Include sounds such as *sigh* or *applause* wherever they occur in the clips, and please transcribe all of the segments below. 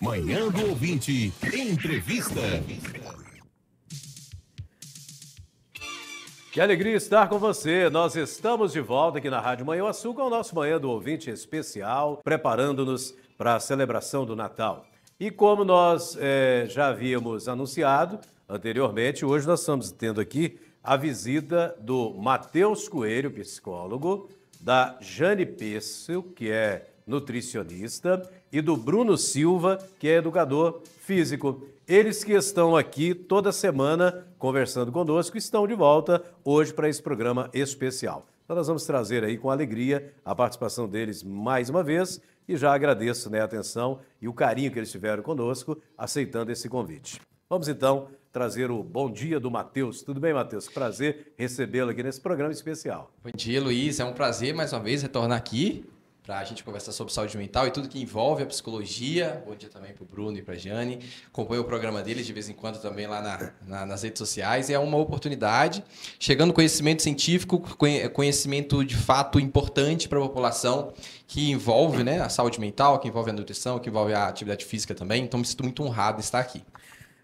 Manhã do Ouvinte, entrevista. Que alegria estar com você. Nós estamos de volta aqui na Rádio Manhã Açul com o nosso Manhã do Ouvinte especial, preparando-nos para a celebração do Natal. E como nós é, já havíamos anunciado anteriormente, hoje nós estamos tendo aqui a visita do Matheus Coelho, psicólogo, da Jane Pesso, que é nutricionista, e do Bruno Silva, que é educador físico. Eles que estão aqui toda semana conversando conosco estão de volta hoje para esse programa especial. Então nós vamos trazer aí com alegria a participação deles mais uma vez e já agradeço né, a atenção e o carinho que eles tiveram conosco aceitando esse convite. Vamos então trazer o bom dia do Matheus. Tudo bem, Matheus? Prazer recebê-lo aqui nesse programa especial. Bom dia, Luiz. É um prazer mais uma vez retornar aqui para a gente conversar sobre saúde mental e tudo que envolve a psicologia. Bom dia também para o Bruno e para a Jane. Acompanho o programa deles de vez em quando também lá na, na, nas redes sociais. É uma oportunidade, chegando conhecimento científico, conhecimento de fato importante para a população, que envolve né, a saúde mental, que envolve a nutrição, que envolve a atividade física também. Então, me sinto muito honrado de estar aqui.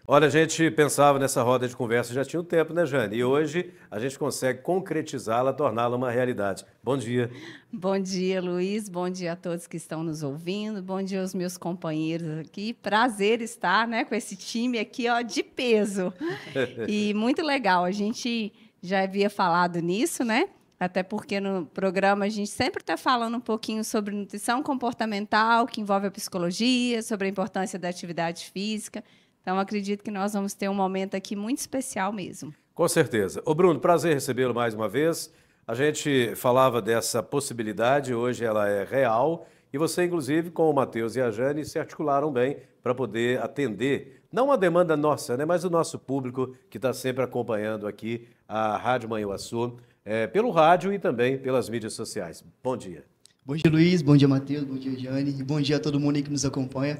Olha, a gente pensava nessa roda de conversa já tinha um tempo, né, Jane? E hoje a gente consegue concretizá-la, torná-la uma realidade. Bom dia. Bom dia, Luiz. Bom dia a todos que estão nos ouvindo. Bom dia aos meus companheiros aqui. Prazer estar né, com esse time aqui ó, de peso. *laughs* e muito legal. A gente já havia falado nisso, né? Até porque no programa a gente sempre está falando um pouquinho sobre nutrição comportamental, que envolve a psicologia, sobre a importância da atividade física. Então, acredito que nós vamos ter um momento aqui muito especial mesmo. Com certeza. Ô Bruno, prazer recebê-lo mais uma vez. A gente falava dessa possibilidade, hoje ela é real. E você, inclusive, com o Matheus e a Jane, se articularam bem para poder atender, não a demanda nossa, né, mas o nosso público que está sempre acompanhando aqui a Rádio Manhuaçu, é, pelo rádio e também pelas mídias sociais. Bom dia. Bom dia, Luiz. Bom dia, Matheus. Bom dia, Jane. E bom dia a todo mundo que nos acompanha.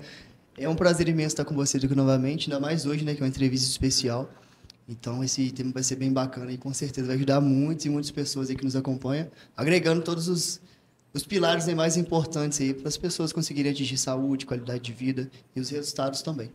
É um prazer imenso estar com você aqui novamente, ainda mais hoje, né, que é uma entrevista especial. Então, esse tema vai ser bem bacana e com certeza vai ajudar muitos e muitas pessoas aí que nos acompanham, agregando todos os, os pilares né, mais importantes aí para as pessoas conseguirem atingir saúde, qualidade de vida e os resultados também.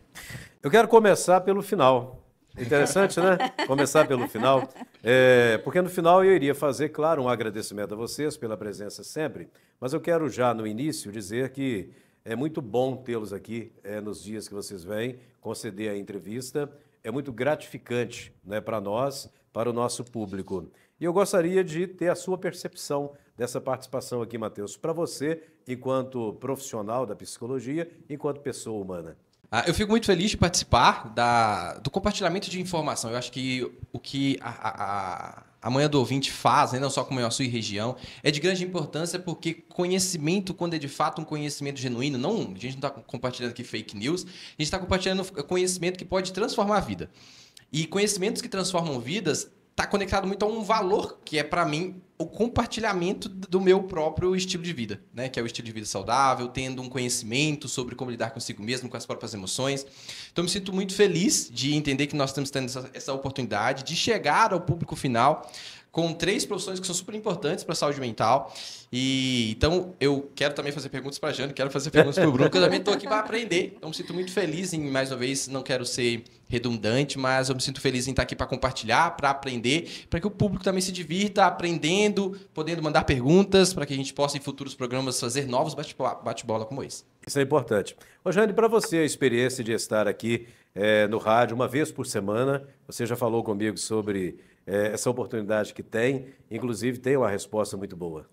Eu quero começar pelo final. Interessante, né? Começar pelo final. É, porque no final eu iria fazer, claro, um agradecimento a vocês pela presença sempre, mas eu quero já no início dizer que é muito bom tê-los aqui é, nos dias que vocês vêm conceder a entrevista. É muito gratificante né, para nós, para o nosso público. E eu gostaria de ter a sua percepção dessa participação aqui, Matheus, para você, enquanto profissional da psicologia, enquanto pessoa humana. Ah, eu fico muito feliz de participar da, do compartilhamento de informação. Eu acho que o que a, a, a a manhã do ouvinte faz, não só o é a sua região, é de grande importância porque conhecimento, quando é de fato um conhecimento genuíno, não, a gente não está compartilhando aqui fake news, a gente está compartilhando conhecimento que pode transformar a vida. E conhecimentos que transformam vidas está conectado muito a um valor que é para mim o compartilhamento do meu próprio estilo de vida, né? Que é o estilo de vida saudável, tendo um conhecimento sobre como lidar consigo mesmo, com as próprias emoções. Então, me sinto muito feliz de entender que nós estamos tendo essa, essa oportunidade de chegar ao público final com três profissões que são super importantes para a saúde mental. E então eu quero também fazer perguntas para a Jane, quero fazer perguntas para o Bruno, que eu também estou aqui para aprender. Então me sinto muito feliz em, mais uma vez, não quero ser redundante, mas eu me sinto feliz em estar aqui para compartilhar, para aprender, para que o público também se divirta aprendendo, podendo mandar perguntas, para que a gente possa em futuros programas fazer novos bate-bola como esse. Isso é importante. Ô, Jane, para você a experiência de estar aqui é, no rádio uma vez por semana, você já falou comigo sobre é, essa oportunidade que tem, inclusive tem uma resposta muito boa.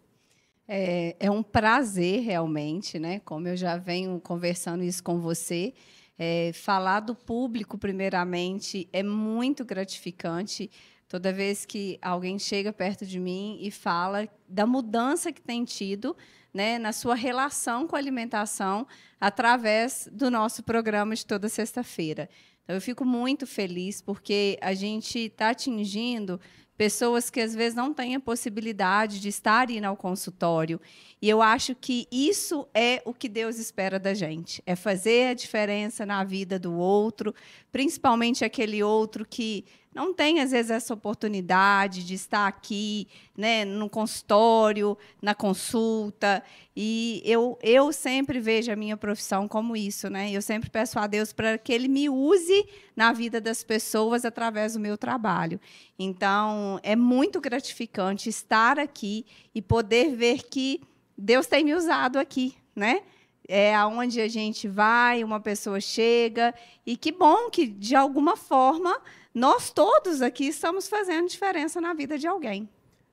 É, é, um prazer realmente, né? Como eu já venho conversando isso com você, é, falar do público primeiramente é muito gratificante. Toda vez que alguém chega perto de mim e fala da mudança que tem tido né, na sua relação com a alimentação através do nosso programa de toda sexta-feira. Então, eu fico muito feliz porque a gente está atingindo pessoas que às vezes não têm a possibilidade de estar indo ao consultório. E eu acho que isso é o que Deus espera da gente, é fazer a diferença na vida do outro, principalmente aquele outro que não tem, às vezes, essa oportunidade de estar aqui, né, no consultório, na consulta. E eu, eu sempre vejo a minha profissão como isso, né? Eu sempre peço a Deus para que Ele me use na vida das pessoas através do meu trabalho. Então, é muito gratificante estar aqui e poder ver que Deus tem me usado aqui, né? é aonde a gente vai, uma pessoa chega, e que bom que de alguma forma nós todos aqui estamos fazendo diferença na vida de alguém.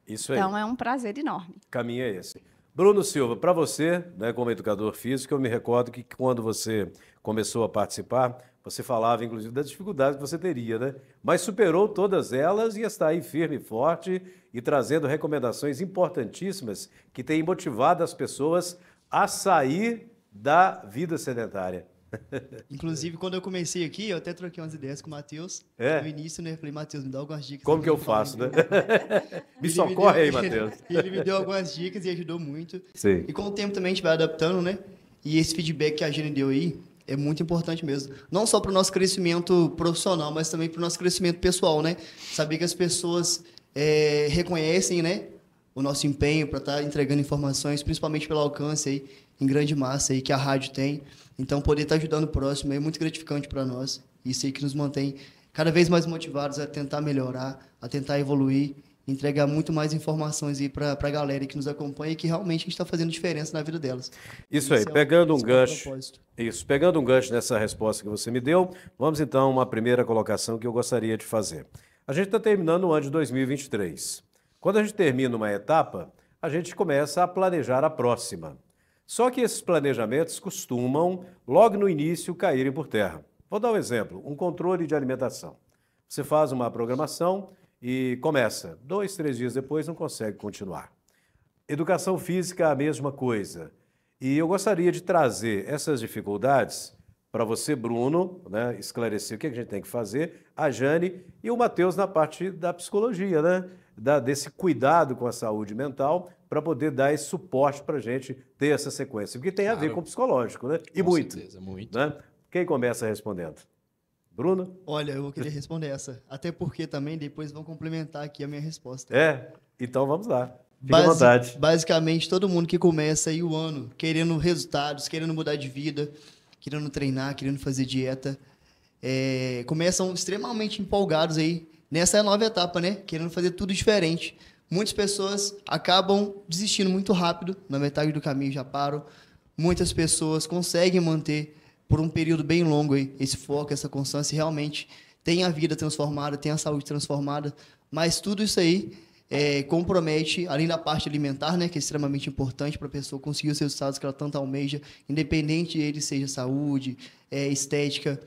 Isso aí. Então é um prazer enorme. Caminho é esse. Bruno Silva, para você, né, como educador físico, eu me recordo que quando você começou a participar, você falava, inclusive, das dificuldades que você teria, né? Mas superou todas elas e está aí firme e forte e trazendo recomendações importantíssimas que têm motivado as pessoas a sair da vida sedentária. *laughs* Inclusive, quando eu comecei aqui, eu até troquei umas ideias com o Matheus. É? No início, né? Eu falei, Matheus, me dá algumas dicas. Como que eu faço, né? *laughs* me socorre me deu, aí, Matheus. *laughs* ele me deu algumas dicas e ajudou muito. Sim. E com o tempo também a gente vai adaptando, né? E esse feedback que a gente deu aí é muito importante mesmo. Não só para o nosso crescimento profissional, mas também para o nosso crescimento pessoal, né? Saber que as pessoas é, reconhecem, né? O nosso empenho para estar tá entregando informações, principalmente pelo alcance aí em grande massa aí que a rádio tem. Então, poder estar tá ajudando o próximo é muito gratificante para nós. Isso aí que nos mantém cada vez mais motivados a tentar melhorar, a tentar evoluir, entregar muito mais informações aí para a galera que nos acompanha e que realmente a gente está fazendo diferença na vida delas. Isso aí, é pegando um é gancho. Isso, pegando um gancho nessa resposta que você me deu, vamos então a uma primeira colocação que eu gostaria de fazer. A gente está terminando o ano de 2023. Quando a gente termina uma etapa, a gente começa a planejar a próxima. Só que esses planejamentos costumam, logo no início, caírem por terra. Vou dar um exemplo: um controle de alimentação. Você faz uma programação e começa. Dois, três dias depois não consegue continuar. Educação física, a mesma coisa. E eu gostaria de trazer essas dificuldades para você, Bruno, né, esclarecer o que é a gente tem que fazer, a Jane e o Matheus na parte da psicologia, né, da, desse cuidado com a saúde mental, para poder dar esse suporte para a gente ter essa sequência, porque tem claro. a ver com o psicológico, né? E com muito. Certeza, muito. Né? Quem começa respondendo? Bruno? Olha, eu queria responder essa, até porque também depois vão complementar aqui a minha resposta. É, então vamos lá. Fique à vontade. Basicamente, todo mundo que começa aí o ano querendo resultados, querendo mudar de vida, querendo treinar, querendo fazer dieta, é, começam extremamente empolgados aí nessa nova etapa, né? Querendo fazer tudo diferente muitas pessoas acabam desistindo muito rápido, na metade do caminho já param. Muitas pessoas conseguem manter por um período bem longo aí, esse foco, essa constância, realmente tem a vida transformada, tem a saúde transformada, mas tudo isso aí é, compromete, além da parte alimentar, né, que é extremamente importante para a pessoa conseguir os resultados que ela tanto almeja, independente ele seja saúde, é, estética,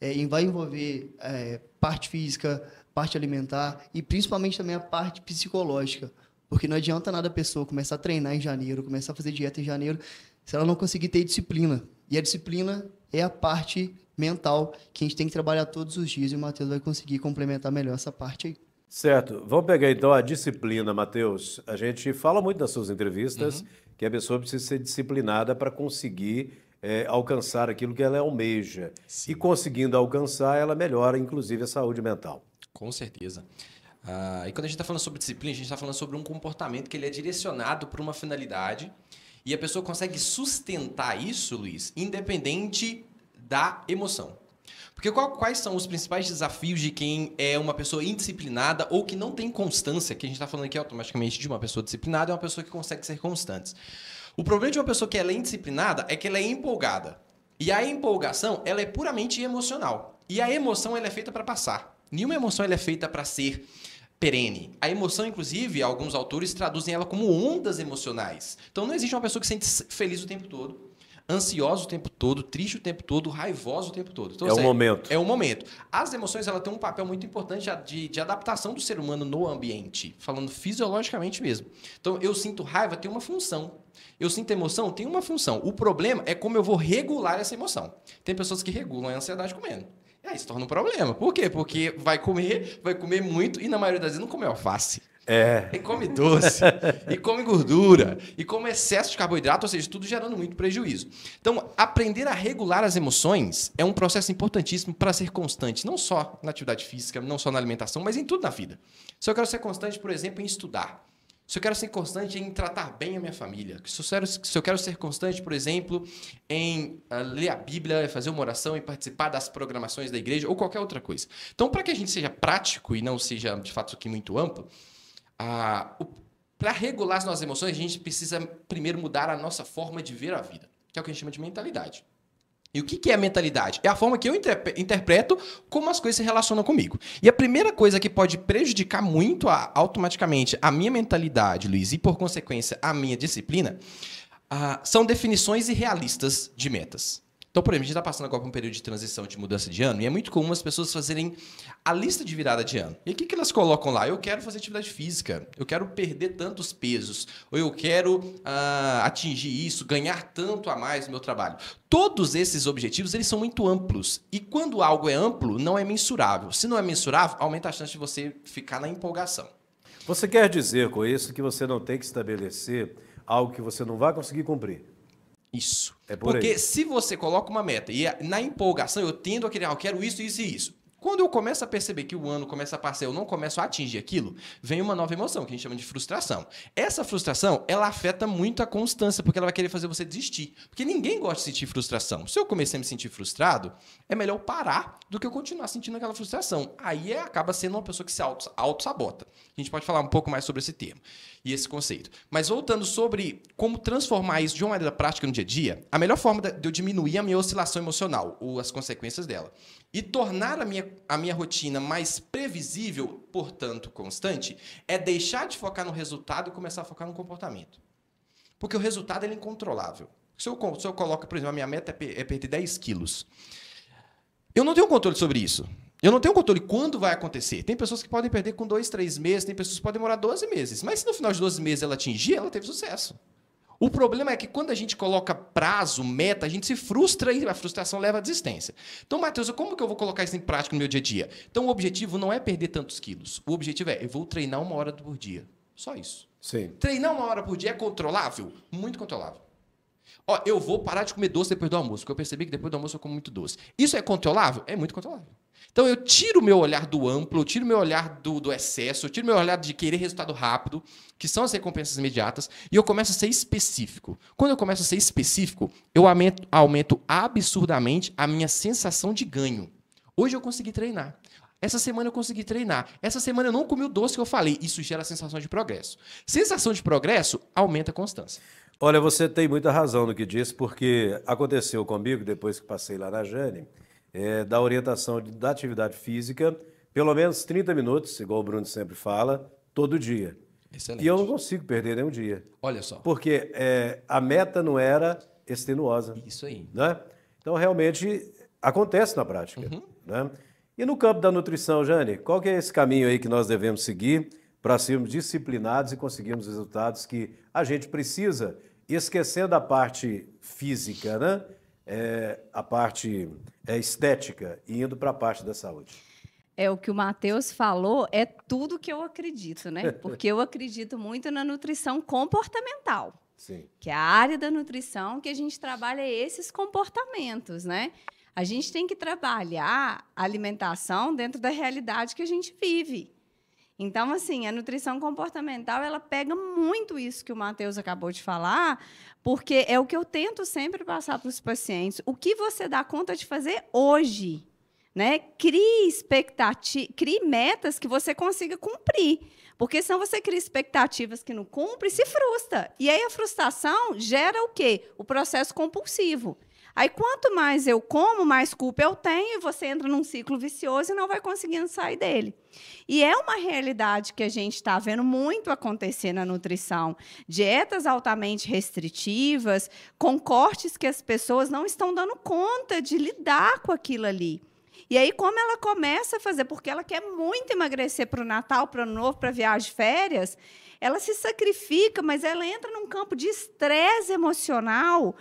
é, vai envolver é, parte física, parte alimentar e principalmente também a parte psicológica. Porque não adianta nada a pessoa começar a treinar em janeiro, começar a fazer dieta em janeiro, se ela não conseguir ter disciplina. E a disciplina é a parte mental que a gente tem que trabalhar todos os dias e o Matheus vai conseguir complementar melhor essa parte aí. Certo. Vamos pegar então a disciplina, Matheus. A gente fala muito nas suas entrevistas uhum. que a pessoa precisa ser disciplinada para conseguir é, alcançar aquilo que ela almeja. Sim. E conseguindo alcançar, ela melhora, inclusive, a saúde mental. Com certeza. Ah, e quando a gente está falando sobre disciplina, a gente está falando sobre um comportamento que ele é direcionado para uma finalidade e a pessoa consegue sustentar isso, Luiz, independente da emoção. Porque qual, quais são os principais desafios de quem é uma pessoa indisciplinada ou que não tem constância? Que a gente está falando aqui automaticamente de uma pessoa disciplinada é uma pessoa que consegue ser constante. O problema de uma pessoa que ela é indisciplinada é que ela é empolgada. E a empolgação, ela é puramente emocional. E a emoção, ela é feita para passar. Nenhuma emoção ela é feita para ser perene. A emoção, inclusive, alguns autores traduzem ela como ondas emocionais. Então não existe uma pessoa que se sente feliz o tempo todo, ansiosa o tempo todo, triste o tempo todo, raivosa o tempo todo. Então, é um momento. É um momento. As emoções ela um papel muito importante de, de adaptação do ser humano no ambiente, falando fisiologicamente mesmo. Então eu sinto raiva tem uma função. Eu sinto emoção tem uma função. O problema é como eu vou regular essa emoção. Tem pessoas que regulam a ansiedade comendo. E aí se torna um problema. Por quê? Porque vai comer, vai comer muito e na maioria das vezes não come alface. É. E come doce, *laughs* e come gordura, e come excesso de carboidrato, ou seja, tudo gerando muito prejuízo. Então, aprender a regular as emoções é um processo importantíssimo para ser constante, não só na atividade física, não só na alimentação, mas em tudo na vida. Se eu quero ser constante, por exemplo, em estudar. Se eu quero ser constante em tratar bem a minha família, se eu quero, se eu quero ser constante, por exemplo, em uh, ler a Bíblia, fazer uma oração e participar das programações da igreja ou qualquer outra coisa. Então, para que a gente seja prático e não seja, de fato, aqui muito amplo, uh, para regular as nossas emoções, a gente precisa primeiro mudar a nossa forma de ver a vida, que é o que a gente chama de mentalidade. E o que, é a mentalidade? É a forma que eu interpreto como as coisas se relacionam comigo. E a primeira coisa que pode prejudicar muito a, automaticamente a minha mentalidade, Luiz, e por consequência a minha disciplina, ah, são definições irrealistas de metas. Então, por exemplo, a gente está passando agora por um período de transição, de mudança de ano, e é muito comum as pessoas fazerem a lista de virada de ano. E o que, que elas colocam lá? Eu quero fazer atividade física, eu quero perder tantos pesos, ou eu quero ah, atingir isso, ganhar tanto a mais no meu trabalho. Todos esses objetivos, eles são muito amplos. E quando algo é amplo, não é mensurável. Se não é mensurável, aumenta a chance de você ficar na empolgação. Você quer dizer com isso que você não tem que estabelecer algo que você não vai conseguir cumprir? Isso. É por Porque aí. se você coloca uma meta e é na empolgação eu tendo a querer, ah, eu quero isso, isso e isso. Quando eu começo a perceber que o ano começa a passar, eu não começo a atingir aquilo, vem uma nova emoção, que a gente chama de frustração. Essa frustração, ela afeta muito a constância, porque ela vai querer fazer você desistir. Porque ninguém gosta de sentir frustração. Se eu comecei a me sentir frustrado, é melhor parar do que eu continuar sentindo aquela frustração. Aí é, acaba sendo uma pessoa que se auto-sabota. A gente pode falar um pouco mais sobre esse termo e esse conceito. Mas voltando sobre como transformar isso de uma maneira prática no dia a dia, a melhor forma de eu diminuir a minha oscilação emocional, ou as consequências dela, e tornar a minha a minha rotina mais previsível, portanto constante, é deixar de focar no resultado e começar a focar no comportamento. Porque o resultado ele é incontrolável. Se eu, se eu coloco, por exemplo, a minha meta é, é perder 10 quilos. Eu não tenho controle sobre isso. Eu não tenho controle quando vai acontecer. Tem pessoas que podem perder com dois, três meses, tem pessoas que podem demorar 12 meses. Mas se no final de 12 meses ela atingir, ela teve sucesso. O problema é que quando a gente coloca prazo, meta, a gente se frustra e a frustração leva à desistência. Então, Matheus, como que eu vou colocar isso em prática no meu dia a dia? Então, o objetivo não é perder tantos quilos. O objetivo é, eu vou treinar uma hora por dia. Só isso. Sim. Treinar uma hora por dia é controlável? Muito controlável. Ó, eu vou parar de comer doce depois do almoço, porque eu percebi que depois do almoço eu como muito doce. Isso é controlável? É muito controlável. Então eu tiro o meu olhar do amplo, eu tiro o meu olhar do, do excesso, eu tiro o meu olhar de querer resultado rápido, que são as recompensas imediatas, e eu começo a ser específico. Quando eu começo a ser específico, eu aumento, aumento absurdamente a minha sensação de ganho. Hoje eu consegui treinar. Essa semana eu consegui treinar. Essa semana eu não comi o doce que eu falei. Isso gera sensação de progresso. Sensação de progresso aumenta a constância. Olha, você tem muita razão no que disse, porque aconteceu comigo depois que passei lá na Jane é, da orientação de, da atividade física, pelo menos 30 minutos, igual o Bruno sempre fala, todo dia. Excelente. E eu não consigo perder nenhum dia. Olha só. Porque é, a meta não era extenuosa. Isso aí. Né? Então, realmente, acontece na prática. Uhum. Né? E no campo da nutrição, Jane, qual que é esse caminho aí que nós devemos seguir para sermos disciplinados e conseguirmos resultados que a gente precisa, esquecendo a parte física, né? é, a parte é, estética e indo para a parte da saúde. É o que o Matheus falou, é tudo que eu acredito, né? *laughs* Porque eu acredito muito na nutrição comportamental. Sim. Que é a área da nutrição que a gente trabalha esses comportamentos, né? A gente tem que trabalhar a alimentação dentro da realidade que a gente vive. Então, assim, a nutrição comportamental, ela pega muito isso que o Matheus acabou de falar, porque é o que eu tento sempre passar para os pacientes. O que você dá conta de fazer hoje? Né? Crie expectativa, crie metas que você consiga cumprir. Porque senão você cria expectativas que não cumpre e se frustra. E aí a frustração gera o quê? O processo compulsivo. Aí, quanto mais eu como, mais culpa eu tenho, e você entra num ciclo vicioso e não vai conseguindo sair dele. E é uma realidade que a gente está vendo muito acontecer na nutrição. Dietas altamente restritivas, com cortes que as pessoas não estão dando conta de lidar com aquilo ali. E aí, como ela começa a fazer, porque ela quer muito emagrecer para o Natal, para o Novo, para viagem de férias, ela se sacrifica, mas ela entra num campo de estresse emocional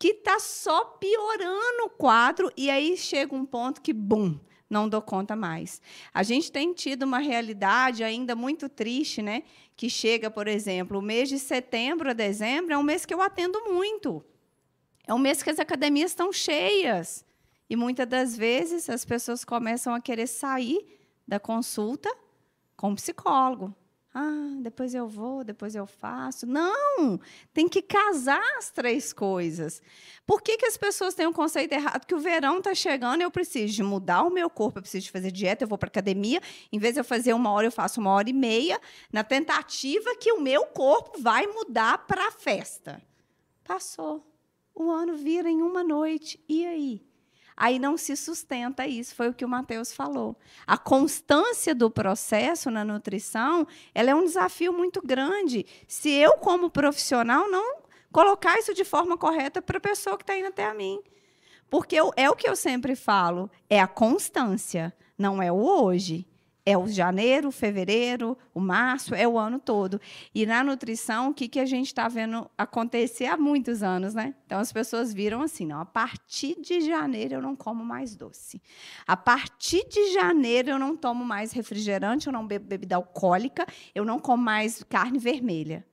que tá só piorando o quadro e aí chega um ponto que, bum, não dou conta mais. A gente tem tido uma realidade ainda muito triste, né? Que chega, por exemplo, o mês de setembro a dezembro é um mês que eu atendo muito. É um mês que as academias estão cheias. E muitas das vezes as pessoas começam a querer sair da consulta com o psicólogo, ah, depois eu vou, depois eu faço. Não! Tem que casar as três coisas. Por que, que as pessoas têm um conceito errado que o verão está chegando e eu preciso de mudar o meu corpo, eu preciso de fazer dieta, eu vou para academia. Em vez de eu fazer uma hora, eu faço uma hora e meia, na tentativa que o meu corpo vai mudar para a festa. Passou. O ano vira em uma noite. E aí? aí não se sustenta isso. Foi o que o Matheus falou. A constância do processo na nutrição, ela é um desafio muito grande. Se eu, como profissional, não colocar isso de forma correta para a pessoa que está indo até a mim. Porque eu, é o que eu sempre falo, é a constância, não é o hoje. É o janeiro, fevereiro, o março, é o ano todo. E na nutrição, o que, que a gente está vendo acontecer há muitos anos, né? Então as pessoas viram assim: não, a partir de janeiro eu não como mais doce. A partir de janeiro eu não tomo mais refrigerante, eu não bebo bebida alcoólica, eu não como mais carne vermelha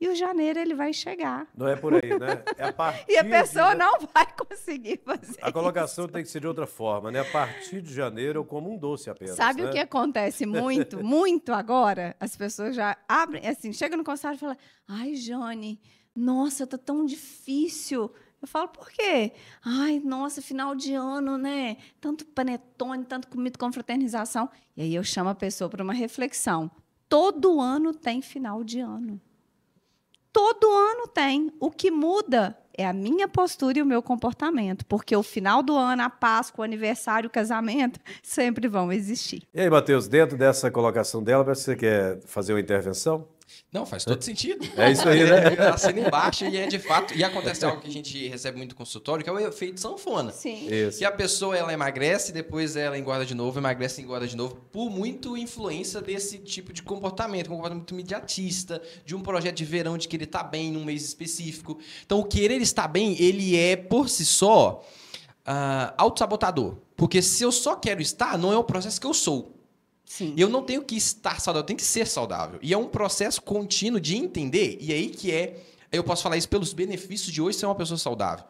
e o janeiro ele vai chegar. Não é por aí, né? É a partir *laughs* e a pessoa de... não vai conseguir fazer. A colocação isso. tem que ser de outra forma, né? A partir de janeiro eu como um doce apenas. Sabe né? o que acontece muito, *laughs* muito agora? As pessoas já abrem, assim, chega no consultório e fala: "Ai, Jane, nossa, tá tão difícil". Eu falo, por quê? Ai, nossa, final de ano, né? Tanto panetone, tanto comida com fraternização. E aí eu chamo a pessoa para uma reflexão. Todo ano tem final de ano todo ano tem. O que muda é a minha postura e o meu comportamento, porque o final do ano, a Páscoa, o aniversário, o casamento, sempre vão existir. E aí, Matheus, dentro dessa colocação dela, você quer fazer uma intervenção? Não, faz todo sentido. É isso aí, né? É, embaixo e é de fato. E acontece algo que a gente recebe muito no consultório, que é o efeito sanfona. Sim. Isso. Que a pessoa ela emagrece, depois ela engorda de novo, emagrece e engorda de novo, por muito influência desse tipo de comportamento, um comportamento imediatista, de um projeto de verão de que ele está bem num mês específico. Então, o querer estar bem, ele é, por si só, uh, autossabotador. Porque se eu só quero estar, não é o processo que eu sou. Sim. Eu não tenho que estar saudável, eu tenho que ser saudável. E é um processo contínuo de entender, e é aí que é, eu posso falar isso pelos benefícios de hoje ser uma pessoa saudável.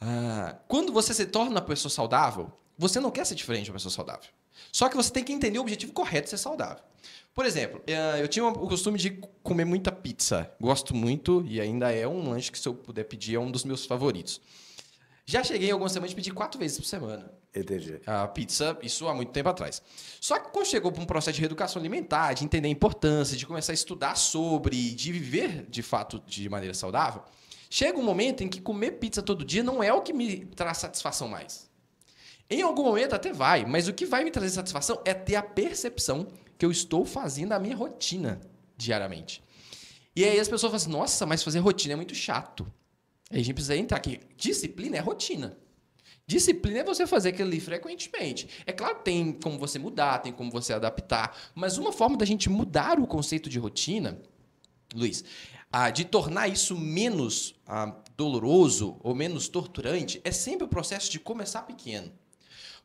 Ah, quando você se torna uma pessoa saudável, você não quer ser diferente de uma pessoa saudável. Só que você tem que entender o objetivo correto de ser saudável. Por exemplo, eh, eu tinha o costume de comer muita pizza. Gosto muito e ainda é um lanche que, se eu puder pedir, é um dos meus favoritos. Já cheguei algumas semanas de pedir quatro vezes por semana. Entendi. A pizza, isso há muito tempo atrás. Só que quando chegou para um processo de reeducação alimentar, de entender a importância, de começar a estudar sobre, de viver de fato de maneira saudável, chega um momento em que comer pizza todo dia não é o que me traz satisfação mais. Em algum momento até vai, mas o que vai me trazer satisfação é ter a percepção que eu estou fazendo a minha rotina diariamente. E aí as pessoas falam assim: nossa, mas fazer rotina é muito chato. Aí a gente precisa entrar aqui. Disciplina é rotina. Disciplina é você fazer aquilo ali frequentemente. É claro que tem como você mudar, tem como você adaptar, mas uma forma da gente mudar o conceito de rotina, Luiz, ah, de tornar isso menos ah, doloroso ou menos torturante, é sempre o processo de começar pequeno.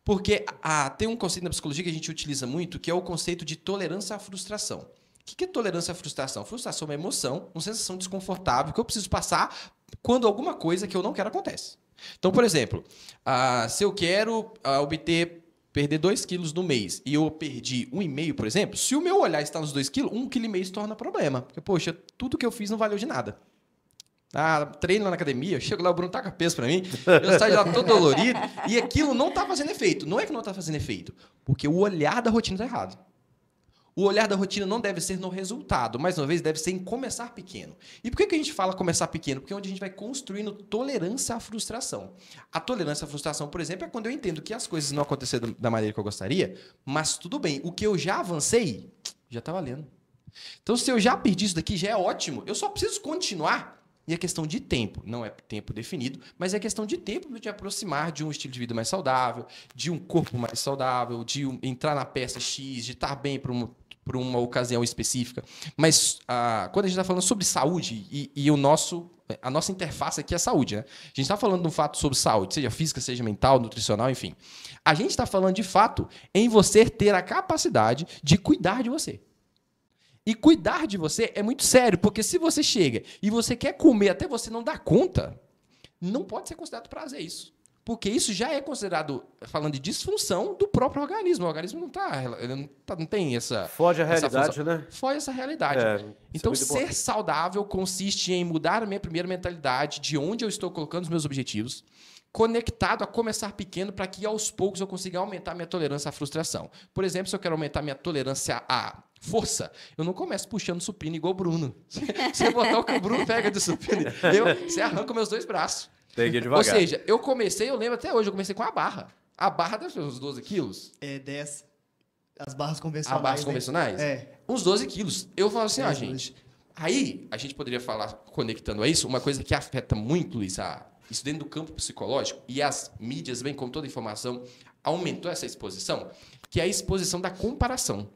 Porque ah, tem um conceito na psicologia que a gente utiliza muito, que é o conceito de tolerância à frustração. O que é tolerância à frustração? Frustração é uma emoção, uma sensação desconfortável que eu preciso passar quando alguma coisa que eu não quero acontece. Então, por exemplo, se eu quero ah, obter perder 2 quilos no mês e eu perdi 1,5, um por exemplo, se o meu olhar está nos 2 quilos, 1,5 kg se torna problema. Porque, poxa, tudo que eu fiz não valeu de nada. Ah, treino lá na academia, chego lá, o Bruno taca peso pra mim, eu saio lá todo dolorido e aquilo não tá fazendo efeito. Não é que não tá fazendo efeito, porque o olhar da rotina tá errado. O olhar da rotina não deve ser no resultado, mais uma vez, deve ser em começar pequeno. E por que, que a gente fala começar pequeno? Porque é onde a gente vai construindo tolerância à frustração. A tolerância à frustração, por exemplo, é quando eu entendo que as coisas não aconteceram da maneira que eu gostaria, mas tudo bem, o que eu já avancei, já está valendo. Então, se eu já perdi isso daqui, já é ótimo. Eu só preciso continuar e é questão de tempo. Não é tempo definido, mas é questão de tempo para te aproximar de um estilo de vida mais saudável, de um corpo mais saudável, de um, entrar na peça X, de estar bem para um por uma ocasião específica. Mas ah, quando a gente está falando sobre saúde e, e, o nosso, a nossa interface aqui é saúde, né? A gente está falando de um fato sobre saúde, seja física, seja mental, nutricional, enfim. A gente está falando de fato em você ter a capacidade de cuidar de você. E cuidar de você é muito sério, porque se você chega e você quer comer até você não dar conta, não pode ser considerado prazer isso. Porque isso já é considerado, falando de disfunção do próprio organismo. O organismo não, está não, tá, não tem essa. Foge a realidade, né? Foge essa realidade. É, então, é ser bom. saudável consiste em mudar a minha primeira mentalidade de onde eu estou colocando os meus objetivos conectado a começar pequeno para que aos poucos eu consiga aumentar minha tolerância à frustração. Por exemplo, se eu quero aumentar minha tolerância à força, eu não começo puxando supino igual o Bruno. Você *laughs* botar o que o Bruno pega de supino, eu, você arranca meus dois braços. Tem que devagar. Ou seja, eu comecei, eu lembro até hoje, eu comecei com a barra. A barra deve uns 12 quilos? É, 10. As barras convencionais. As barras né? convencionais? Né? É. Uns 12 quilos. Eu falo assim, ó, ah, gente, Aí, a gente poderia falar, conectando a isso, uma coisa que afeta muito, Luiz, a, isso dentro do campo psicológico, e as mídias vêm com toda a informação, aumentou essa exposição, que é a exposição da comparação.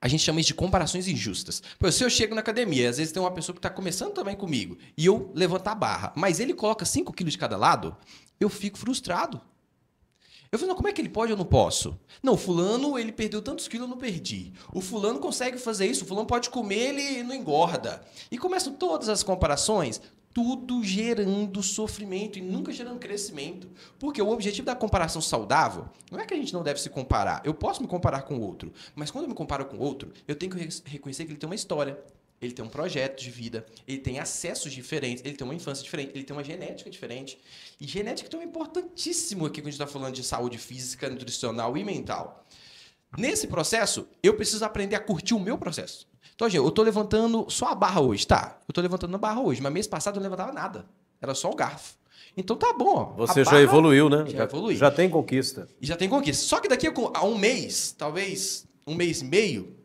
A gente chama isso de comparações injustas. Exemplo, se eu chego na academia, às vezes tem uma pessoa que está começando também comigo, e eu levanto a barra, mas ele coloca 5 quilos de cada lado, eu fico frustrado. Eu falo, não, como é que ele pode, eu não posso? Não, fulano, ele perdeu tantos quilos, eu não perdi. O fulano consegue fazer isso, o fulano pode comer, ele não engorda. E começam todas as comparações, tudo gerando sofrimento e nunca gerando crescimento. Porque o objetivo da comparação saudável não é que a gente não deve se comparar. Eu posso me comparar com outro, mas quando eu me comparo com outro, eu tenho que reconhecer que ele tem uma história, ele tem um projeto de vida, ele tem acessos diferentes, ele tem uma infância diferente, ele tem uma genética diferente. E genética então, é importantíssimo aqui quando a gente está falando de saúde física, nutricional e mental. Nesse processo, eu preciso aprender a curtir o meu processo. Então, gente, eu tô levantando só a barra hoje, tá? Eu tô levantando a barra hoje, mas mês passado eu não levantava nada. Era só o garfo. Então tá bom. ó. Você já evoluiu, né? Já, evoluiu. Já tem conquista. E já tem conquista. Só que daqui a um mês, talvez um mês e meio,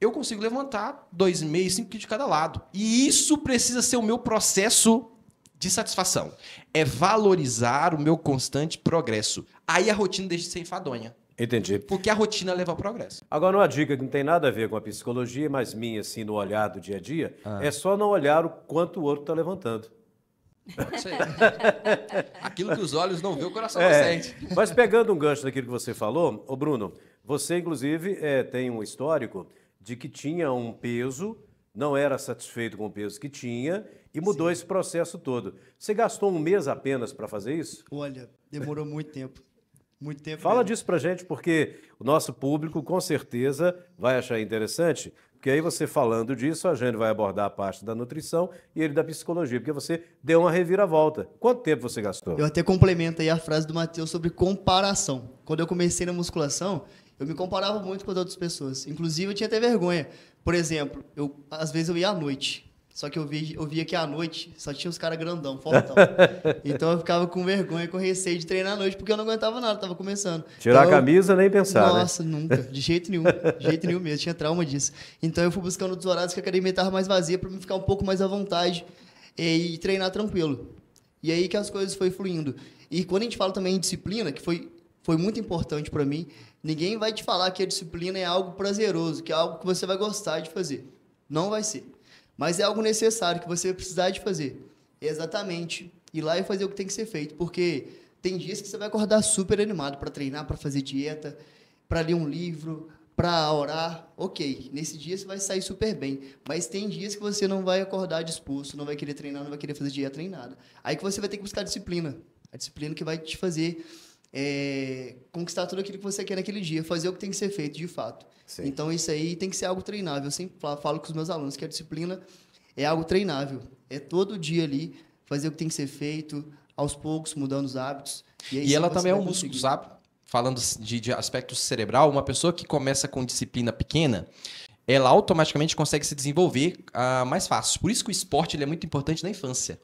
eu consigo levantar dois meses, cinco quilos de cada lado. E isso precisa ser o meu processo de satisfação. É valorizar o meu constante progresso. Aí a rotina deixa de ser enfadonha. Entendi. Porque a rotina leva ao progresso. Agora, uma dica que não tem nada a ver com a psicologia, mas minha, assim, no olhar do dia a dia, ah. é só não olhar o quanto o outro está levantando. Pode ser. *laughs* Aquilo que os olhos não vê, o coração é, não sente. Mas pegando um gancho daquilo que você falou, ô Bruno, você, inclusive, é, tem um histórico de que tinha um peso, não era satisfeito com o peso que tinha e mudou Sim. esse processo todo. Você gastou um mês apenas para fazer isso? Olha, demorou muito tempo. Muito tempo. Fala mesmo. disso pra gente, porque o nosso público com certeza vai achar interessante. Porque aí você falando disso, a gente vai abordar a parte da nutrição e ele da psicologia, porque você deu uma reviravolta. Quanto tempo você gastou? Eu até complemento aí a frase do Matheus sobre comparação. Quando eu comecei na musculação, eu me comparava muito com as outras pessoas. Inclusive, eu tinha até vergonha. Por exemplo, eu às vezes eu ia à noite. Só que eu, vi, eu via que à noite só tinha os caras grandão, fortão. *laughs* então eu ficava com vergonha, com receio de treinar à noite, porque eu não aguentava nada, tava começando. Tirar então, a camisa eu, nem pensar, né? Nossa, né? nunca. De jeito nenhum. De jeito nenhum mesmo. Tinha trauma disso. Então eu fui buscando outros horários que a academia estava mais vazia para me ficar um pouco mais à vontade e, eh, e treinar tranquilo. E aí que as coisas foi fluindo. E quando a gente fala também em disciplina, que foi, foi muito importante para mim, ninguém vai te falar que a disciplina é algo prazeroso, que é algo que você vai gostar de fazer. Não vai ser. Mas é algo necessário que você vai precisar de fazer. É exatamente. Ir lá e fazer o que tem que ser feito. Porque tem dias que você vai acordar super animado para treinar, para fazer dieta, para ler um livro, para orar. Ok, nesse dia você vai sair super bem. Mas tem dias que você não vai acordar disposto, não vai querer treinar, não vai querer fazer dieta nem nada. Aí que você vai ter que buscar disciplina. A disciplina que vai te fazer é, conquistar tudo aquilo que você quer naquele dia, fazer o que tem que ser feito de fato. Sim. Então isso aí tem que ser algo treinável. Eu sempre falo com os meus alunos que a disciplina é algo treinável. É todo dia ali fazer o que tem que ser feito, aos poucos, mudando os hábitos. E, é e ela também é um músculo, sabe? Falando de, de aspecto cerebral, uma pessoa que começa com disciplina pequena, ela automaticamente consegue se desenvolver uh, mais fácil. Por isso que o esporte é muito importante na infância.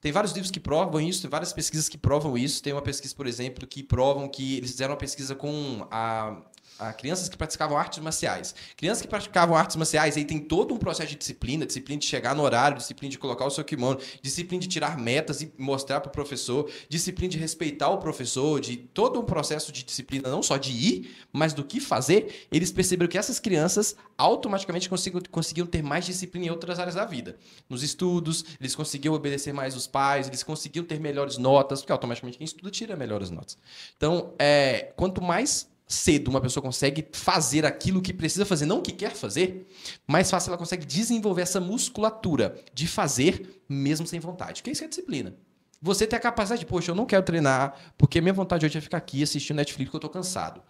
Tem vários livros que provam isso, tem várias pesquisas que provam isso. Tem uma pesquisa, por exemplo, que provam que eles fizeram uma pesquisa com a a ah, crianças que praticavam artes marciais. Crianças que praticavam artes marciais, aí tem todo um processo de disciplina, disciplina de chegar no horário, disciplina de colocar o seu kimono, disciplina de tirar metas e mostrar para o professor, disciplina de respeitar o professor, de todo um processo de disciplina, não só de ir, mas do que fazer, eles perceberam que essas crianças automaticamente conseguiam, conseguiam ter mais disciplina em outras áreas da vida. Nos estudos, eles conseguiam obedecer mais os pais, eles conseguiam ter melhores notas, porque automaticamente quem estuda tira melhores notas. Então, é, quanto mais cedo uma pessoa consegue fazer aquilo que precisa fazer, não o que quer fazer, mais fácil ela consegue desenvolver essa musculatura de fazer mesmo sem vontade. Que isso é disciplina. Você tem a capacidade de, poxa, eu não quero treinar, porque minha vontade hoje é ficar aqui assistindo Netflix porque eu estou cansado.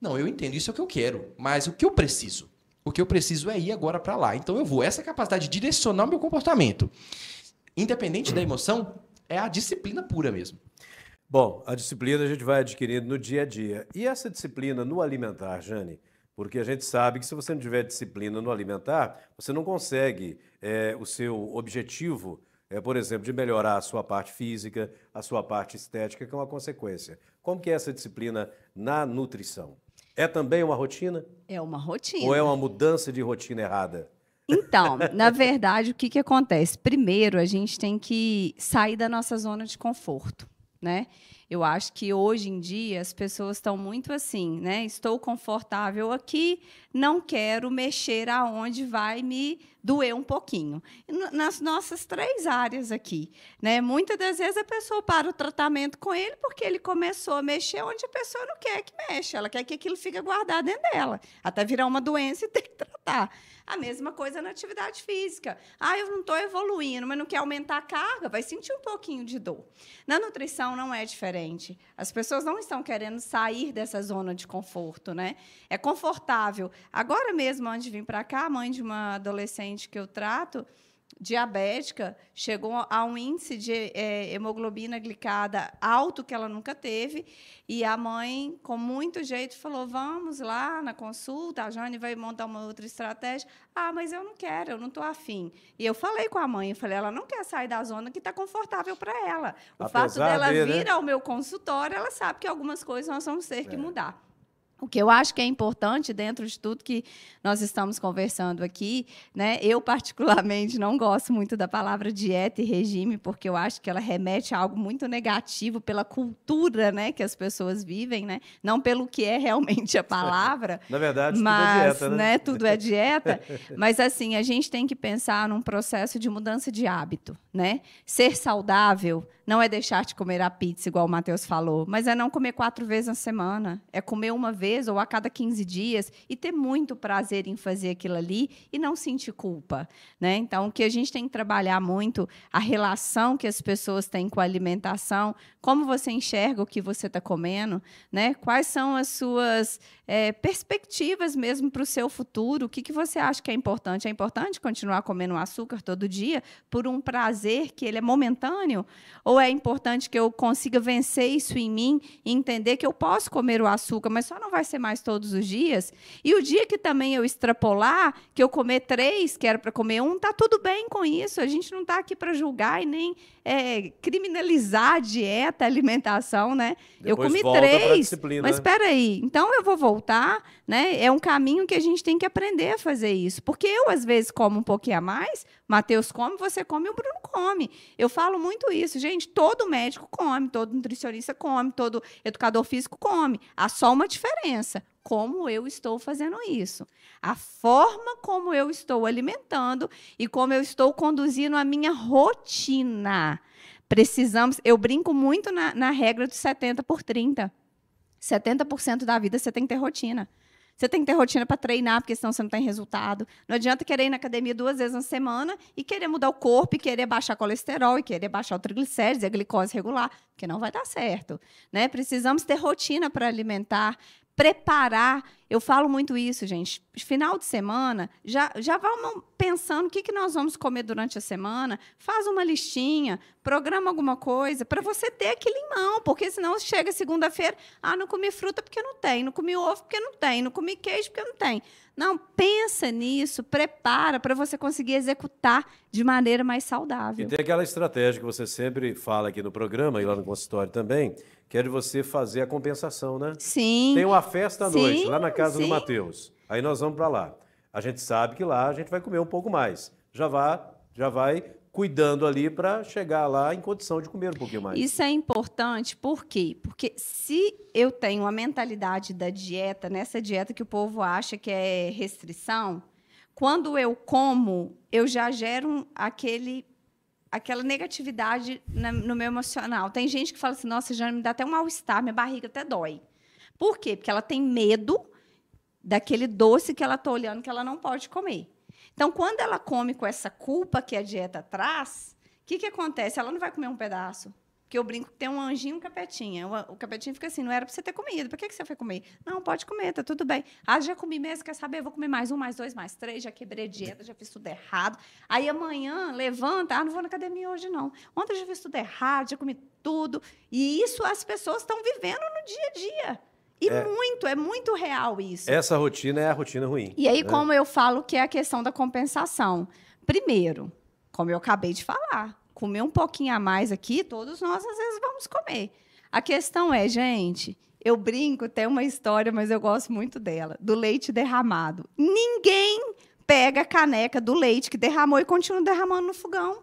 Não, eu entendo, isso é o que eu quero, mas o que eu preciso? O que eu preciso é ir agora para lá. Então eu vou. Essa capacidade de direcionar o meu comportamento, independente da emoção, é a disciplina pura mesmo. Bom, a disciplina a gente vai adquirindo no dia a dia. E essa disciplina no alimentar, Jane? Porque a gente sabe que se você não tiver disciplina no alimentar, você não consegue é, o seu objetivo, é, por exemplo, de melhorar a sua parte física, a sua parte estética, que é uma consequência. Como que é essa disciplina na nutrição? É também uma rotina? É uma rotina. Ou é uma mudança de rotina errada? Então, *laughs* na verdade, o que, que acontece? Primeiro, a gente tem que sair da nossa zona de conforto né? Eu acho que hoje em dia as pessoas estão muito assim, né? Estou confortável aqui, não quero mexer aonde vai me doer um pouquinho. Nas nossas três áreas aqui, né? Muitas das vezes a pessoa para o tratamento com ele porque ele começou a mexer onde a pessoa não quer que mexa, ela quer que aquilo fique guardado dentro dela, até virar uma doença e *laughs* ter que tratar. A mesma coisa na atividade física. Ah, eu não estou evoluindo, mas não quer aumentar a carga, vai sentir um pouquinho de dor. Na nutrição não é diferente diferente. As pessoas não estão querendo sair dessa zona de conforto, né? É confortável. Agora mesmo, antes de vir para cá, a mãe de uma adolescente que eu trato, diabética, chegou a um índice de é, hemoglobina glicada alto que ela nunca teve, e a mãe, com muito jeito, falou: Vamos lá na consulta, a Jane vai montar uma outra estratégia. Ah, mas eu não quero, eu não estou afim. E eu falei com a mãe, eu falei: Ela não quer sair da zona que está confortável para ela. O Apesar fato dela de, né? vir né? ao meu consultório, ela sabe que algumas coisas nós vamos ter que é. mudar. O que eu acho que é importante dentro de tudo que nós estamos conversando aqui, né? Eu particularmente não gosto muito da palavra dieta e regime, porque eu acho que ela remete a algo muito negativo pela cultura, né, que as pessoas vivem, né? Não pelo que é realmente a *laughs* palavra. Na verdade, mas, tudo é dieta, né? né? Tudo é dieta, *laughs* mas assim, a gente tem que pensar num processo de mudança de hábito, né? Ser saudável não é deixar de comer a pizza, igual o Matheus falou, mas é não comer quatro vezes na semana. É comer uma vez ou a cada 15 dias e ter muito prazer em fazer aquilo ali e não sentir culpa. Né? Então, o que a gente tem que trabalhar muito, a relação que as pessoas têm com a alimentação, como você enxerga o que você está comendo, né? quais são as suas é, perspectivas mesmo para o seu futuro, o que, que você acha que é importante? É importante continuar comendo açúcar todo dia por um prazer que ele é momentâneo? Ou é importante que eu consiga vencer isso em mim e entender que eu posso comer o açúcar, mas só não vai ser mais todos os dias? E o dia que também eu extrapolar, que eu comer três, que era para comer um, tá tudo bem com isso. A gente não está aqui para julgar e nem é, criminalizar a dieta, a alimentação, né? Depois eu comi três, mas espera né? aí. Então eu vou voltar, né? É um caminho que a gente tem que aprender a fazer isso, porque eu às vezes como um pouquinho a mais, Mateus come, você come, o Bruno come. Eu falo muito isso, gente gente, todo médico come, todo nutricionista come, todo educador físico come. Há só uma diferença: como eu estou fazendo isso. A forma como eu estou alimentando e como eu estou conduzindo a minha rotina. Precisamos, eu brinco muito na, na regra dos 70 por 30. 70% da vida você tem que ter rotina. Você tem que ter rotina para treinar, porque senão você não tem tá resultado. Não adianta querer ir na academia duas vezes na semana e querer mudar o corpo, e querer baixar colesterol, e querer baixar o triglicérides e a glicose regular, porque não vai dar certo. Né? Precisamos ter rotina para alimentar, preparar. Eu falo muito isso, gente. Final de semana, já, já vamos pensando o que, que nós vamos comer durante a semana. Faz uma listinha, programa alguma coisa para você ter aquele limão, porque senão chega segunda-feira, ah, não comi fruta porque não tem, não comi ovo porque não tem, não comi queijo porque não tem. Não, pensa nisso, prepara para você conseguir executar de maneira mais saudável. E tem aquela estratégia que você sempre fala aqui no programa e lá no consultório também, que é de você fazer a compensação, né? Sim. Tem uma festa à sim, noite, lá na casa sim. do Matheus. Aí nós vamos para lá. A gente sabe que lá a gente vai comer um pouco mais. Já vai, já vai cuidando ali para chegar lá em condição de comer um pouquinho mais. Isso é importante, por quê? Porque se eu tenho uma mentalidade da dieta, nessa dieta que o povo acha que é restrição, quando eu como, eu já gero aquele aquela negatividade no meu emocional. Tem gente que fala assim: "Nossa, já me dá até um mal-estar, minha barriga até dói". Por quê? Porque ela tem medo daquele doce que ela está olhando que ela não pode comer. Então, quando ela come com essa culpa que a dieta traz, o que, que acontece? Ela não vai comer um pedaço. Porque eu brinco que tem um anjinho e um capetinha. O capetinho fica assim, não era para você ter comido. Por que, que você foi comer? Não, pode comer, tá tudo bem. Ah, já comi mesmo, quer saber? Eu vou comer mais um, mais dois, mais três. Já quebrei dieta, já fiz tudo errado. Aí amanhã, levanta. Ah, não vou na academia hoje, não. Ontem eu já fiz tudo errado, já comi tudo. E isso as pessoas estão vivendo no dia a dia. E é, muito, é muito real isso. Essa rotina é a rotina ruim. E aí, né? como eu falo que é a questão da compensação. Primeiro, como eu acabei de falar, comer um pouquinho a mais aqui, todos nós às vezes vamos comer. A questão é, gente, eu brinco, tem uma história, mas eu gosto muito dela, do leite derramado. Ninguém pega a caneca do leite que derramou e continua derramando no fogão.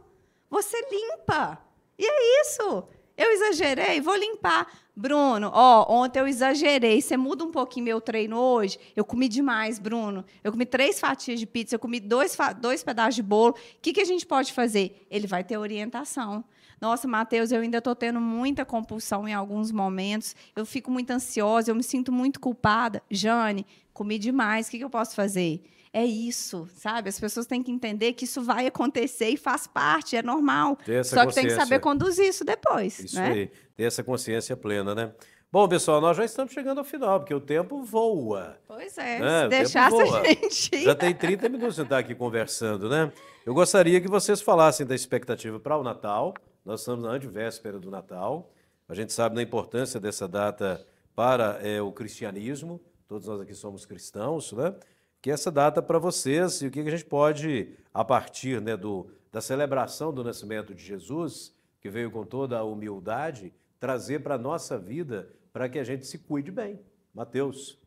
Você limpa. E é isso. Eu exagerei, vou limpar. Bruno, ó, ontem eu exagerei. Você muda um pouquinho meu treino hoje? Eu comi demais, Bruno. Eu comi três fatias de pizza, eu comi dois, dois pedaços de bolo. O que, que a gente pode fazer? Ele vai ter orientação. Nossa, Matheus, eu ainda estou tendo muita compulsão em alguns momentos. Eu fico muito ansiosa, eu me sinto muito culpada. Jane, comi demais, o que, que eu posso fazer? é isso, sabe? As pessoas têm que entender que isso vai acontecer e faz parte, é normal. Só que tem que saber conduzir isso depois. Isso né? aí, ter essa consciência plena, né? Bom, pessoal, nós já estamos chegando ao final, porque o tempo voa. Pois é, né? se deixasse a gente. Já tem 30 minutos de estar aqui conversando, né? Eu gostaria que vocês falassem da expectativa para o Natal. Nós estamos na antevéspera do Natal. A gente sabe da importância dessa data para é, o cristianismo. Todos nós aqui somos cristãos, né? que essa data para vocês e o que a gente pode, a partir né, do, da celebração do nascimento de Jesus, que veio com toda a humildade, trazer para a nossa vida para que a gente se cuide bem. Mateus.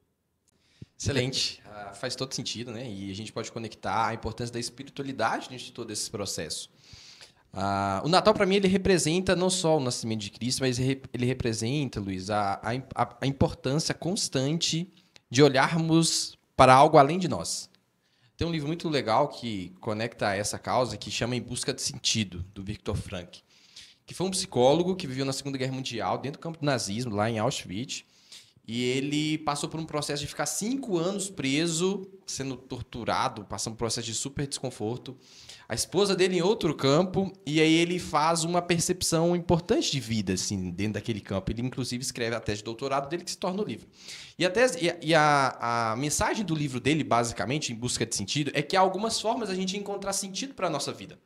Excelente, ah, faz todo sentido, né? E a gente pode conectar a importância da espiritualidade dentro de todo esse processo. Ah, o Natal, para mim, ele representa não só o nascimento de Cristo, mas ele representa, Luiz, a, a, a importância constante de olharmos para algo além de nós. Tem um livro muito legal que conecta essa causa que chama Em Busca de Sentido, do Viktor Frank, que foi um psicólogo que viveu na Segunda Guerra Mundial, dentro do campo do nazismo, lá em Auschwitz, e ele passou por um processo de ficar cinco anos preso, sendo torturado, passando por um processo de super desconforto. A esposa dele em outro campo, e aí ele faz uma percepção importante de vida, assim, dentro daquele campo. Ele, inclusive, escreve a tese de doutorado dele, que se torna o livro. E a, tese, e a, a mensagem do livro dele, basicamente, em busca de sentido, é que há algumas formas a gente encontrar sentido para a nossa vida.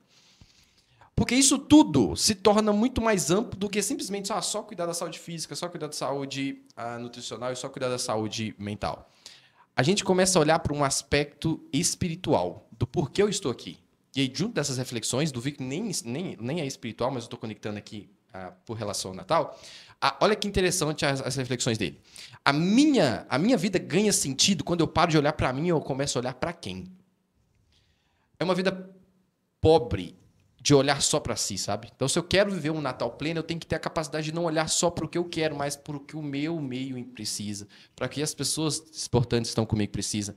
Porque isso tudo se torna muito mais amplo do que simplesmente ah, só cuidar da saúde física, só cuidar da saúde ah, nutricional e só cuidar da saúde mental. A gente começa a olhar para um aspecto espiritual, do porquê eu estou aqui. E aí, junto dessas reflexões, do Vic nem, nem, nem é espiritual, mas eu estou conectando aqui ah, por relação ao Natal. Ah, olha que interessante as, as, reflexões dele. A minha, a minha vida ganha sentido quando eu paro de olhar para mim e eu começo a olhar para quem. É uma vida pobre de olhar só para si, sabe? Então, se eu quero viver um Natal pleno, eu tenho que ter a capacidade de não olhar só para o que eu quero, mas para o que o meu meio precisa, para que as pessoas importantes estão comigo precisam.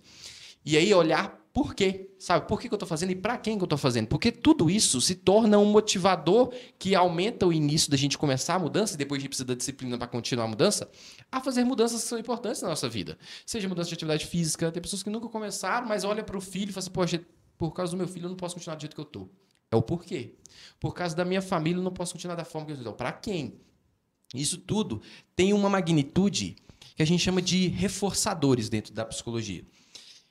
E aí olhar por quê, sabe? Por que, que eu estou fazendo e para quem que eu estou fazendo? Porque tudo isso se torna um motivador que aumenta o início da gente começar a mudança e depois a gente precisa da disciplina para continuar a mudança, a fazer mudanças que são importantes na nossa vida. Seja mudança de atividade física, tem pessoas que nunca começaram, mas olha para o filho e fala assim, poxa, por causa do meu filho eu não posso continuar do jeito que eu estou. É o porquê. Por causa da minha família, eu não posso continuar da forma que eu estou. Então, para quem? Isso tudo tem uma magnitude que a gente chama de reforçadores dentro da psicologia.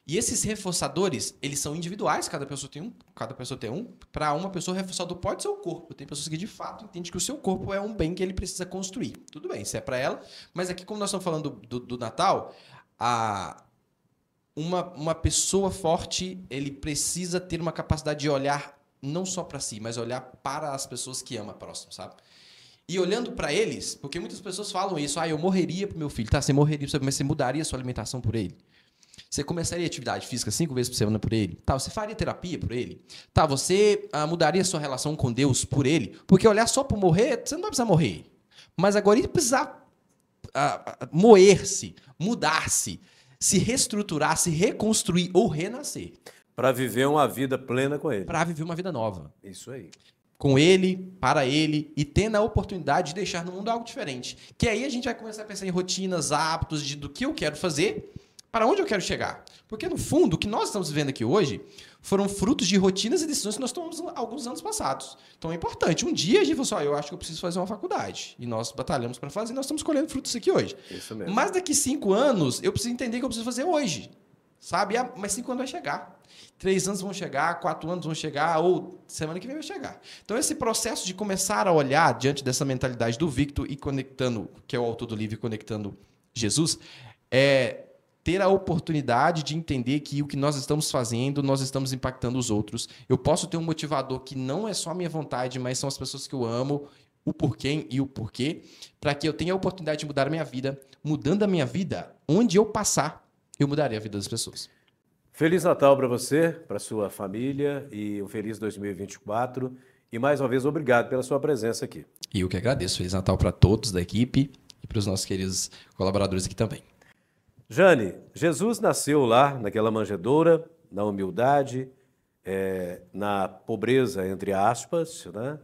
E esses reforçadores, eles são individuais, cada pessoa tem um, cada pessoa tem um. Para uma pessoa, o reforçador pode ser o corpo. Tem pessoas que de fato entendem que o seu corpo é um bem que ele precisa construir. Tudo bem, isso é para ela. Mas aqui, como nós estamos falando do, do, Natal, a, uma, uma pessoa forte, ele precisa ter uma capacidade de olhar não só para si, mas olhar para as pessoas que ama próximo, sabe? E olhando para eles, porque muitas pessoas falam isso, ah, eu morreria pro meu filho, tá? Você morreria, mas você mudaria a sua alimentação por ele. Você começaria atividade física cinco vezes por semana por ele? Tá, você faria terapia por ele? Tá, você ah, mudaria sua relação com Deus por ele? Porque olhar só para morrer, você não vai precisar morrer. Mas agora ele precisar ah, ah, moer-se, mudar-se, se reestruturar, se reconstruir ou renascer. Para viver uma vida plena com ele. Para viver uma vida nova. Isso aí. Com ele, para ele e tendo a oportunidade de deixar no mundo algo diferente. Que aí a gente vai começar a pensar em rotinas, hábitos, de, do que eu quero fazer, para onde eu quero chegar. Porque no fundo, o que nós estamos vivendo aqui hoje foram frutos de rotinas e decisões que nós tomamos alguns anos passados. Então é importante. Um dia a gente falou assim, ah, eu acho que eu preciso fazer uma faculdade. E nós batalhamos para fazer e nós estamos colhendo frutos aqui hoje. Isso mesmo. Mas daqui cinco anos, eu preciso entender o que eu preciso fazer hoje. Sabe? Ah, mas cinco anos vai chegar. Três anos vão chegar, quatro anos vão chegar, ou semana que vem vai chegar. Então, esse processo de começar a olhar diante dessa mentalidade do Victor e conectando, que é o autor do livro, conectando Jesus, é ter a oportunidade de entender que o que nós estamos fazendo, nós estamos impactando os outros. Eu posso ter um motivador que não é só a minha vontade, mas são as pessoas que eu amo, o porquê e o porquê, para que eu tenha a oportunidade de mudar a minha vida. Mudando a minha vida, onde eu passar, eu mudaria a vida das pessoas. Feliz Natal para você, para sua família e um feliz 2024. E mais uma vez, obrigado pela sua presença aqui. E eu que agradeço. Feliz Natal para todos da equipe e para os nossos queridos colaboradores aqui também. Jane, Jesus nasceu lá, naquela manjedoura, na humildade, é, na pobreza, entre aspas, né?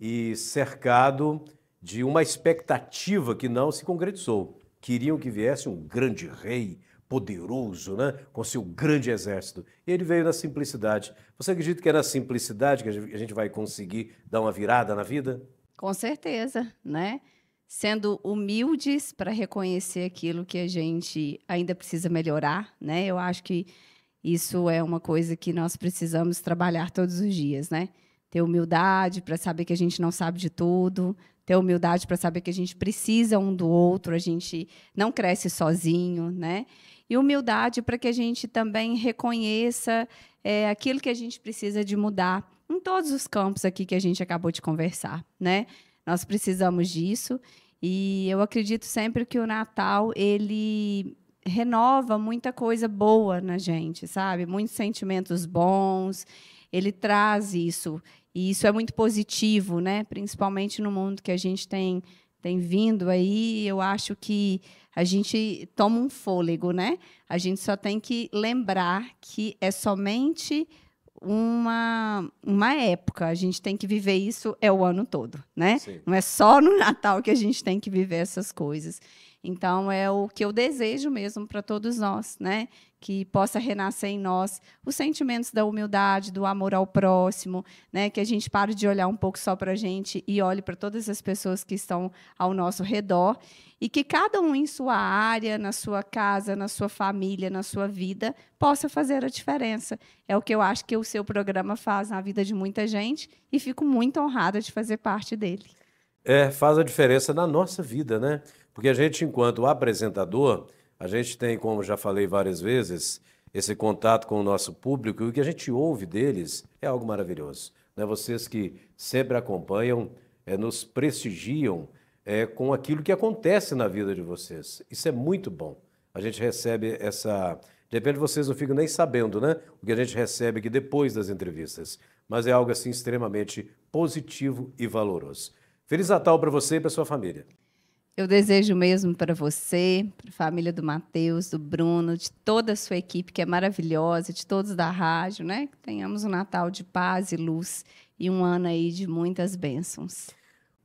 e cercado de uma expectativa que não se concretizou. Queriam que viesse um grande rei, poderoso, né? com seu grande exército. E ele veio na simplicidade. Você acredita que é na simplicidade que a gente vai conseguir dar uma virada na vida? Com certeza, né? Sendo humildes para reconhecer aquilo que a gente ainda precisa melhorar, né? Eu acho que isso é uma coisa que nós precisamos trabalhar todos os dias, né? Ter humildade para saber que a gente não sabe de tudo, ter humildade para saber que a gente precisa um do outro, a gente não cresce sozinho, né? e humildade para que a gente também reconheça é, aquilo que a gente precisa de mudar em todos os campos aqui que a gente acabou de conversar, né? Nós precisamos disso e eu acredito sempre que o Natal ele renova muita coisa boa na gente, sabe? Muitos sentimentos bons, ele traz isso e isso é muito positivo, né? Principalmente no mundo que a gente tem tem vindo aí, eu acho que a gente toma um fôlego, né? A gente só tem que lembrar que é somente uma, uma época. A gente tem que viver isso é o ano todo, né? Sim. Não é só no Natal que a gente tem que viver essas coisas. Então, é o que eu desejo mesmo para todos nós, né? que possa renascer em nós os sentimentos da humildade, do amor ao próximo, né? que a gente pare de olhar um pouco só para a gente e olhe para todas as pessoas que estão ao nosso redor e que cada um em sua área, na sua casa, na sua família, na sua vida, possa fazer a diferença. É o que eu acho que o seu programa faz na vida de muita gente e fico muito honrada de fazer parte dele. É, faz a diferença na nossa vida, né? Porque a gente, enquanto apresentador, a gente tem, como já falei várias vezes, esse contato com o nosso público e o que a gente ouve deles é algo maravilhoso. Né? Vocês que sempre acompanham, é, nos prestigiam é, com aquilo que acontece na vida de vocês. Isso é muito bom. A gente recebe essa. De repente vocês não ficam nem sabendo né? o que a gente recebe aqui depois das entrevistas, mas é algo assim extremamente positivo e valoroso. Feliz Natal para você e para sua família. Eu desejo mesmo para você, para a família do Matheus, do Bruno, de toda a sua equipe, que é maravilhosa, de todos da rádio, né? Que tenhamos um Natal de paz e luz e um ano aí de muitas bênçãos.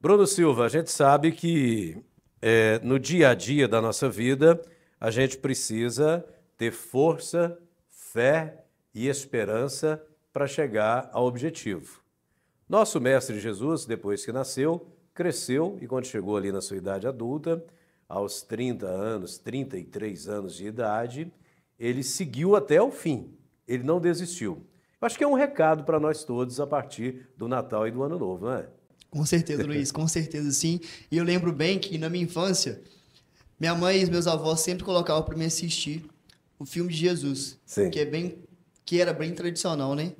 Bruno Silva, a gente sabe que é, no dia a dia da nossa vida, a gente precisa ter força, fé e esperança para chegar ao objetivo. Nosso Mestre Jesus, depois que nasceu, cresceu e quando chegou ali na sua idade adulta, aos 30 anos, 33 anos de idade, ele seguiu até o fim, ele não desistiu. Eu acho que é um recado para nós todos a partir do Natal e do Ano Novo, não é? Com certeza, Luiz, com certeza sim. E eu lembro bem que na minha infância, minha mãe e meus avós sempre colocavam para mim assistir o filme de Jesus, sim. que é bem que era bem tradicional, né?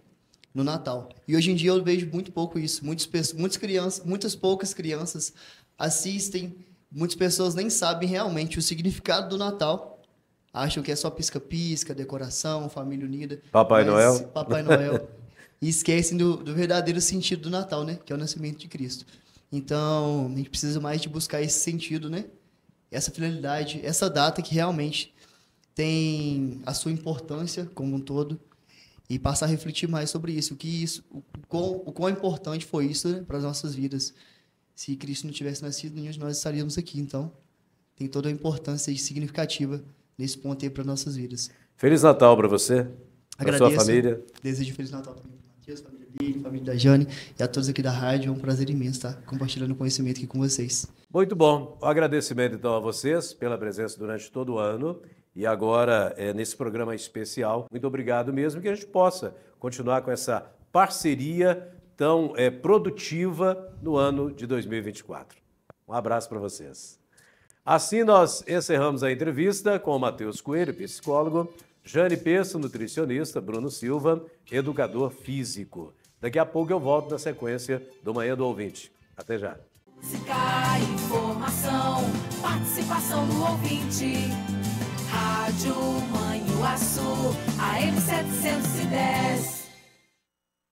no Natal. E hoje em dia eu vejo muito pouco isso. Muitas, muitas, crianças, muitas poucas crianças assistem, muitas pessoas nem sabem realmente o significado do Natal. Acham que é só pisca-pisca, decoração, família unida. Papai Noel. Papai Noel. e esquecem do, do verdadeiro sentido do Natal, né? Que é o nascimento de Cristo. Então, a gente precisa mais de buscar esse sentido, né? Essa finalidade, essa data que realmente tem a sua importância como um todo e passar a refletir mais sobre isso, o que isso, o quão, o quão importante foi isso né, para as nossas vidas. Se Cristo não tivesse nascido, nenhum de nós estaríamos aqui. Então, tem toda a importância e significativa nesse ponto aí para nossas vidas. Feliz Natal para você, para sua família. Desejo feliz Natal também para Matheus, família dele, família da Jane e a todos aqui da rádio. É um prazer imenso estar compartilhando conhecimento aqui com vocês. Muito bom. o agradecimento então a vocês pela presença durante todo o ano e agora é, nesse programa especial. Muito obrigado mesmo, que a gente possa continuar com essa parceria tão é, produtiva no ano de 2024. Um abraço para vocês. Assim nós encerramos a entrevista com o Matheus Coelho, psicólogo, Jane Peço, nutricionista, Bruno Silva, educador físico. Daqui a pouco eu volto na sequência do Manhã do Ouvinte. Até já. informação, participação do ouvinte. Rádio Manhuaçu, AM 710.